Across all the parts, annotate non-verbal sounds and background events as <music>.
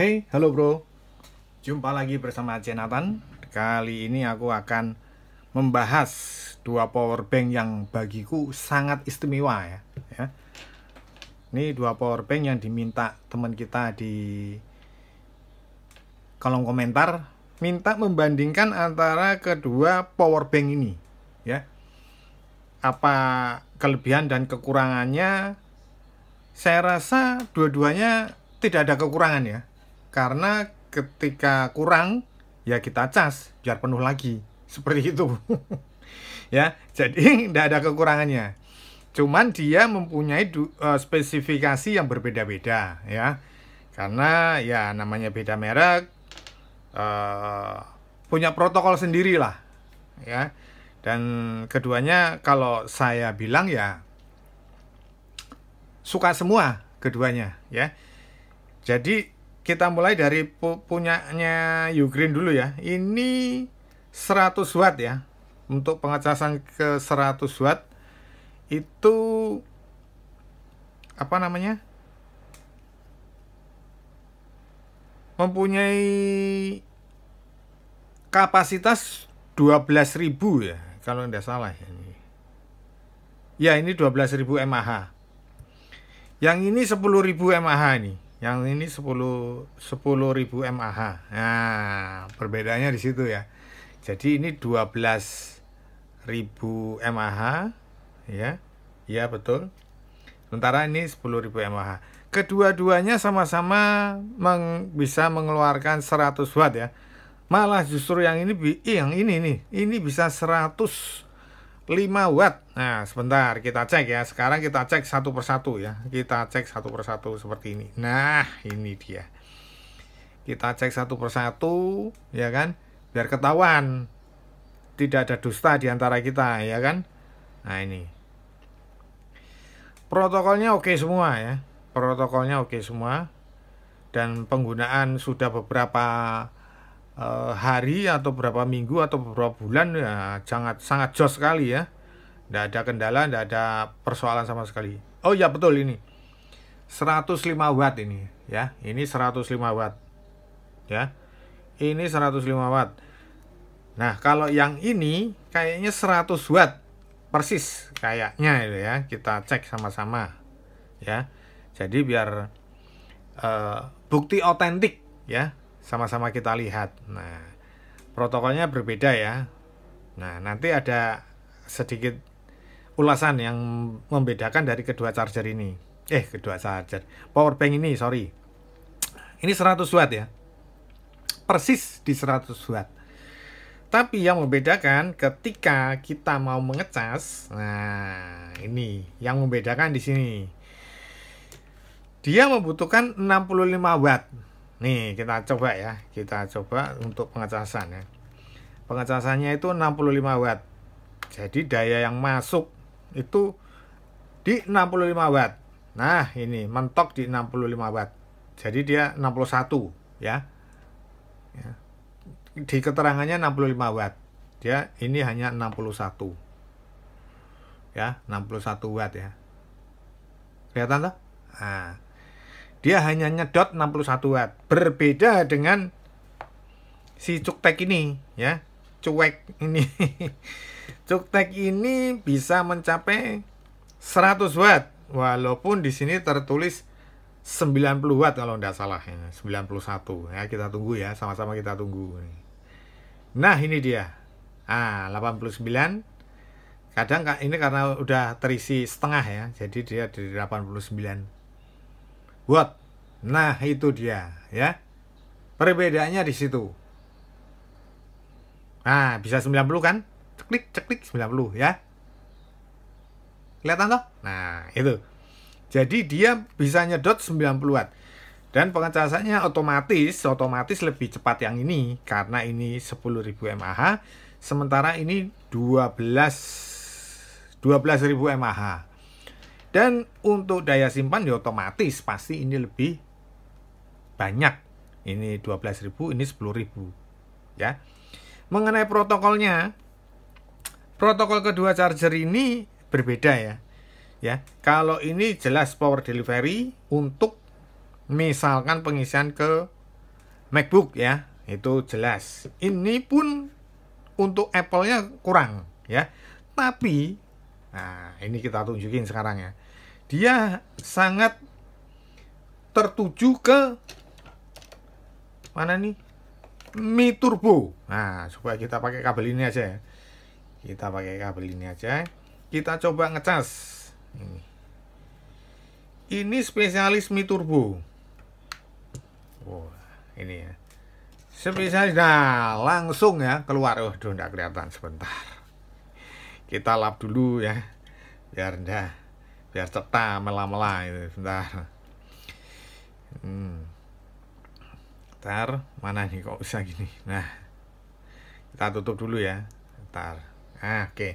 Hey, halo bro. Jumpa lagi bersama Jenatan. Kali ini aku akan membahas dua power bank yang bagiku sangat istimewa ya. ya. Ini dua power bank yang diminta teman kita di kolom komentar minta membandingkan antara kedua power bank ini ya. Apa kelebihan dan kekurangannya? Saya rasa dua-duanya tidak ada kekurangan ya karena ketika kurang ya kita cas biar penuh lagi seperti itu <laughs> ya jadi tidak <laughs> ada kekurangannya cuman dia mempunyai eh, spesifikasi yang berbeda-beda ya karena ya namanya beda merek uh, punya protokol sendiri lah ya dan keduanya kalau saya bilang ya suka semua keduanya ya jadi kita mulai dari pu punyanya Ugreen dulu ya. Ini 100 watt ya. Untuk pengecasan ke 100 watt itu apa namanya? mempunyai kapasitas 12.000 ya kalau tidak salah ya ini. Ya ini 12.000 mAh. Yang ini 10.000 mAh ini yang ini 10 10.000 mAh. Nah, perbedaannya di situ ya. Jadi ini 12.000 mAh ya. Ya betul. Sementara ini 10.000 mAh. Kedua-duanya sama-sama meng, bisa mengeluarkan 100 watt ya. Malah justru yang ini yang ini nih, ini bisa 100 5 watt nah sebentar kita cek ya sekarang kita cek satu persatu ya kita cek satu persatu seperti ini nah ini dia kita cek satu persatu ya kan biar ketahuan tidak ada dusta di antara kita ya kan nah ini protokolnya oke semua ya protokolnya oke semua dan penggunaan sudah beberapa Eh, hari atau berapa minggu atau beberapa bulan ya sangat sangat jos sekali ya tidak ada kendala tidak ada persoalan sama sekali oh ya betul ini 105 watt ini ya ini 105 watt ya ini 105 watt nah kalau yang ini kayaknya 100 watt persis kayaknya itu ya kita cek sama-sama ya jadi biar uh, bukti otentik ya sama-sama kita lihat. Nah, protokolnya berbeda ya. Nah, nanti ada sedikit ulasan yang membedakan dari kedua charger ini. Eh, kedua charger. Power bank ini, sorry. Ini 100 watt ya. Persis di 100 watt. Tapi yang membedakan ketika kita mau mengecas, nah ini yang membedakan di sini. Dia membutuhkan 65 watt. Nih, kita coba ya. Kita coba untuk pengecasan ya. Pengecasannya itu 65 watt. Jadi daya yang masuk itu di 65 watt. Nah, ini mentok di 65 watt. Jadi dia 61 ya. ya. Di keterangannya 65 watt. Dia ini hanya 61. Ya, 61 watt ya. Kelihatan tuh? Nah, dia hanya nyedot 61 watt berbeda dengan si cuktek ini ya cuek ini <laughs> cuktek ini bisa mencapai 100 watt walaupun di sini tertulis 90 watt kalau tidak salah ya, 91 ya kita tunggu ya sama-sama kita tunggu nah ini dia ah 89 kadang ini karena udah terisi setengah ya jadi dia dari 89 Buat, Nah, itu dia, ya. Perbedaannya di situ. Nah, bisa 90 kan? Ceklik, ceklik 90, ya. Kelihatan toh? Nah, itu. Jadi dia bisa nyedot 90 watt. Dan pengecasannya otomatis, otomatis lebih cepat yang ini karena ini 10.000 mAh, sementara ini 12 12.000 mAh. Dan untuk daya simpan ya otomatis pasti ini lebih banyak. Ini 12.000, ini 10.000. Ya. Mengenai protokolnya, protokol kedua charger ini berbeda ya. Ya, kalau ini jelas power delivery untuk misalkan pengisian ke MacBook ya, itu jelas. Ini pun untuk Apple-nya kurang ya. Tapi Nah, ini kita tunjukin sekarang ya. Dia sangat tertuju ke mana nih? Mi turbo. Nah, supaya kita pakai kabel ini aja ya. Kita pakai kabel ini aja. Kita coba ngecas. Ini. Ini spesialis mi turbo. Wah, ini ya. Spesialis. Nah, langsung ya keluar. Waduh, oh, nggak kelihatan sebentar kita lap dulu ya biar dah, biar cetak melamela itu bentar hmm. ntar mana nih kok bisa gini nah kita tutup dulu ya ntar nah, oke okay.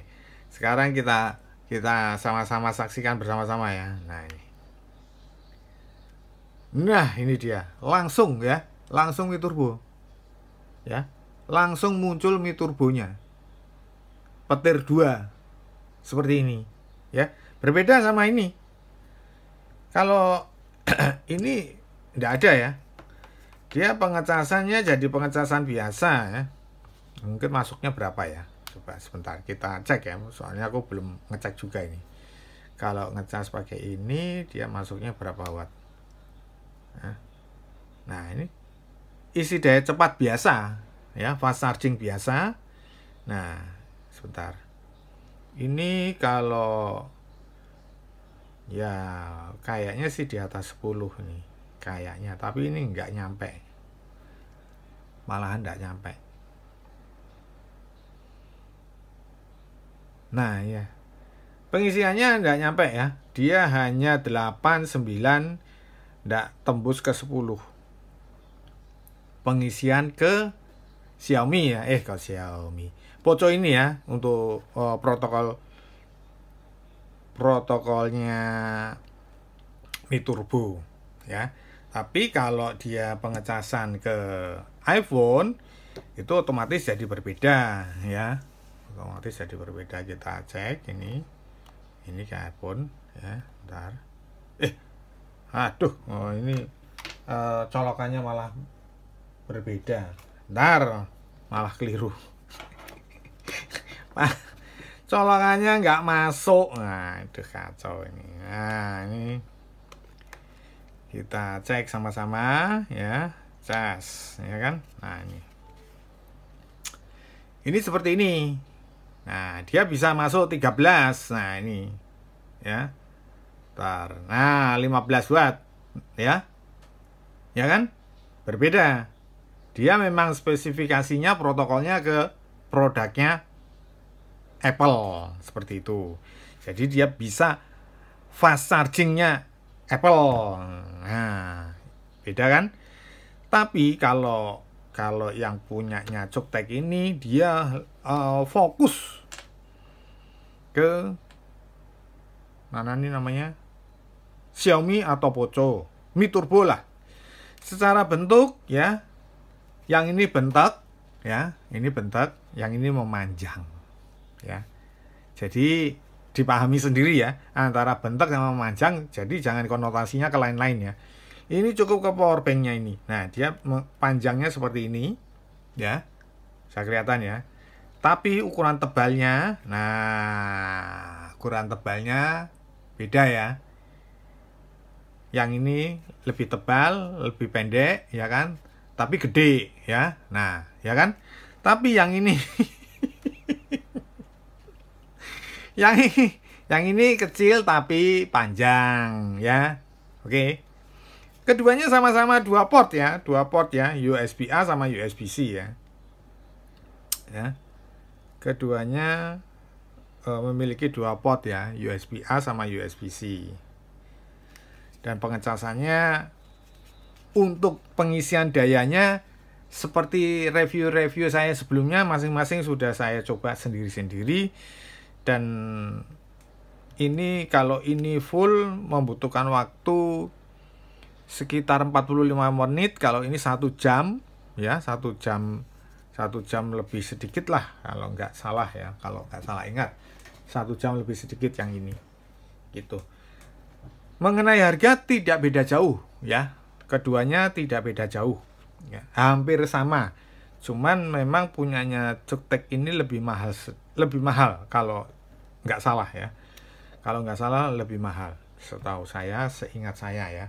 sekarang kita kita sama-sama saksikan bersama-sama ya nah ini nah ini dia langsung ya langsung miturbo turbo ya langsung muncul miturbonya. turbonya petir dua seperti ini ya berbeda sama ini kalau <clears throat> ini tidak ada ya dia pengecasannya jadi pengecasan biasa ya mungkin masuknya berapa ya coba sebentar kita cek ya soalnya aku belum ngecek juga ini kalau ngecas pakai ini dia masuknya berapa watt ya. nah ini isi daya cepat biasa ya fast charging biasa nah sebentar ini kalau ya kayaknya sih di atas 10 nih kayaknya tapi ini nggak nyampe malahan nggak nyampe nah ya pengisiannya nggak nyampe ya dia hanya 8, 9 nggak tembus ke 10 pengisian ke Xiaomi ya eh kalau Xiaomi poco ini ya untuk uh, protokol protokolnya Mi Turbo ya. Tapi kalau dia pengecasan ke iPhone itu otomatis jadi berbeda ya. Otomatis jadi berbeda kita cek ini. Ini ke iPhone ya, ntar. Eh. Aduh, oh ini uh, colokannya malah berbeda. Ntar malah keliru. <laughs> colokannya nggak masuk nah itu kacau ini nah ini kita cek sama-sama ya cas ya kan nah ini ini seperti ini nah dia bisa masuk 13 nah ini ya Bentar. nah 15 watt ya ya kan berbeda dia memang spesifikasinya protokolnya ke produknya Apple oh, seperti itu. Jadi dia bisa fast chargingnya Apple. Nah, beda kan? Tapi kalau kalau yang punyanya Coktek ini dia uh, fokus ke mana nih namanya Xiaomi atau Poco Mi Turbo lah. Secara bentuk ya, yang ini bentak ya, ini bentak, yang ini memanjang ya. Jadi dipahami sendiri ya antara bentak sama memanjang. Jadi jangan konotasinya ke lain-lain ya. Ini cukup ke power banknya ini. Nah dia panjangnya seperti ini ya. Saya kelihatan ya. Tapi ukuran tebalnya, nah ukuran tebalnya beda ya. Yang ini lebih tebal, lebih pendek, ya kan? Tapi gede ya. Nah, ya kan? Tapi yang ini <laughs> yang ini, yang ini kecil tapi panjang ya. Oke. Keduanya sama-sama dua port ya, dua port ya, USB A sama USB C ya. Ya. Keduanya uh, memiliki dua port ya, USB A sama USB C. Dan pengecasannya untuk pengisian dayanya seperti review-review saya sebelumnya masing-masing sudah saya coba sendiri-sendiri dan ini kalau ini full membutuhkan waktu sekitar 45 menit kalau ini satu jam ya satu jam satu jam lebih sedikit lah kalau nggak salah ya kalau nggak salah ingat satu jam lebih sedikit yang ini gitu mengenai harga tidak beda jauh ya keduanya tidak beda jauh ya. hampir sama cuman memang punyanya cuktek ini lebih mahal lebih mahal kalau nggak salah ya kalau nggak salah lebih mahal setahu saya seingat saya ya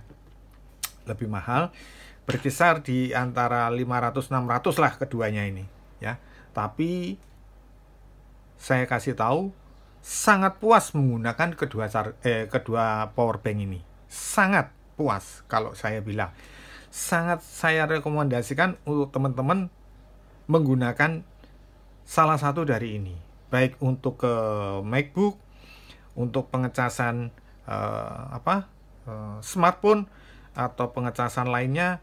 lebih mahal berkisar di antara 500 600 lah keduanya ini ya tapi saya kasih tahu sangat puas menggunakan kedua eh, kedua power bank ini sangat puas kalau saya bilang sangat saya rekomendasikan untuk teman-teman menggunakan salah satu dari ini baik untuk ke MacBook, untuk pengecasan uh, apa uh, smartphone atau pengecasan lainnya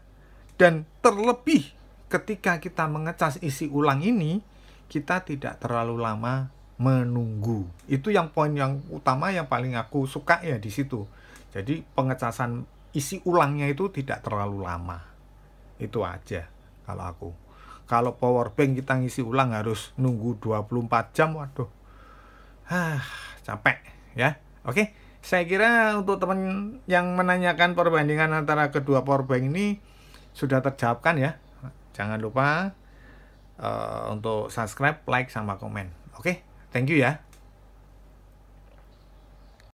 dan terlebih ketika kita mengecas isi ulang ini kita tidak terlalu lama menunggu itu yang poin yang utama yang paling aku suka ya di situ jadi pengecasan isi ulangnya itu tidak terlalu lama itu aja kalau aku kalau power bank kita ngisi ulang harus nunggu 24 jam waduh ah capek ya oke saya kira untuk teman yang menanyakan perbandingan antara kedua power bank ini sudah terjawabkan ya jangan lupa uh, untuk subscribe like sama komen oke thank you ya